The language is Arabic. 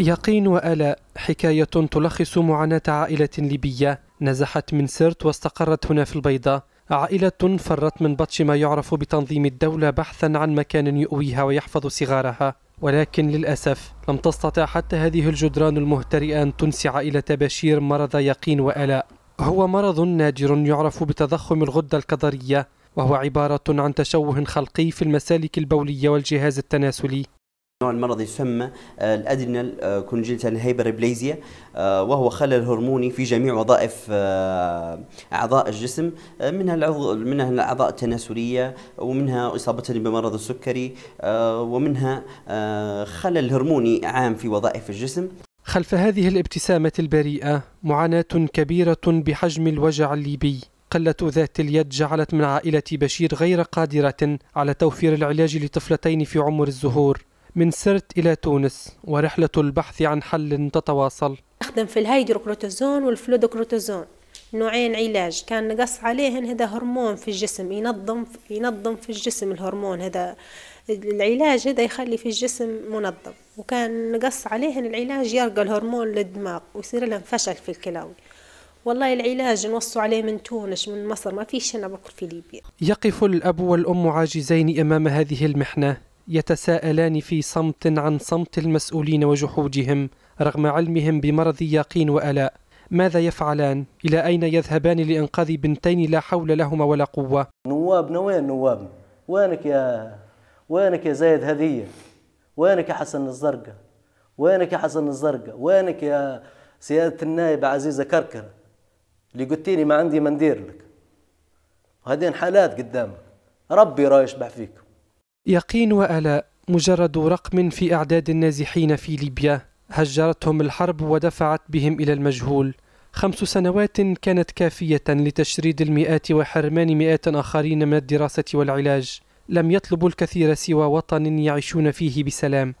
يقين وألاء حكاية تلخص معاناة عائلة ليبية نزحت من سرت واستقرت هنا في البيضة عائلة فرت من بطش ما يعرف بتنظيم الدولة بحثا عن مكان يؤويها ويحفظ صغارها ولكن للأسف لم تستطع حتى هذه الجدران المهترئة أن تنسي عائلة بشير مرض يقين وألاء هو مرض نادر يعرف بتضخم الغدة الكظرية وهو عبارة عن تشوه خلقي في المسالك البولية والجهاز التناسلي نوع المرض يسمى آه، الادرينال آه، كونجنتال هايبربليزيا آه، وهو خلل هرموني في جميع وظائف اعضاء الجسم منها العضو منها الاعضاء التناسليه ومنها اصابه بمرض السكري ومنها خلل هرموني عام في وظائف الجسم خلف هذه الابتسامه البريئه معاناه كبيره بحجم الوجع الليبي قلة ذات اليد جعلت من عائلة بشير غير قادرة على توفير العلاج لطفلتين في عمر الزهور من سرت إلى تونس ورحلة البحث عن حل تتواصل أخدم في الهيدروكروتوزون والفلودوكروتوزون نوعين علاج كان نقص عليهن هذا هرمون في الجسم ينظم ينظم في الجسم الهرمون هذا العلاج هذا يخلي في الجسم منظم وكان نقص عليهن العلاج يرقى الهرمون للدماغ ويصير لهم فشل في الكلاوي والله العلاج نوصوا عليه من تونس من مصر ما فيش هنا بكر في ليبيا يقف الأب والأم عاجزين أمام هذه المحنة يتساءلان في صمت عن صمت المسؤولين وجحودهم رغم علمهم بمرض يقين وألاء ماذا يفعلان؟ إلى أين يذهبان لإنقاذ بنتين لا حول لهما ولا قوة؟ نوابنا وين نوابنا؟ وينك يا وينك يا زايد هدية؟ وينك يا حسن الزرقاء؟ وينك يا حسن الزرقاء؟ وينك يا سيادة النائب عزيزة كركر؟ اللي قلت لي ما عندي ما ندير لك. وهذين حالات قدامك. ربي راه يشبع فيك. يقين وألاء مجرد رقم في أعداد النازحين في ليبيا هجرتهم الحرب ودفعت بهم إلى المجهول خمس سنوات كانت كافية لتشريد المئات وحرمان مئات آخرين من الدراسة والعلاج لم يطلبوا الكثير سوى وطن يعيشون فيه بسلام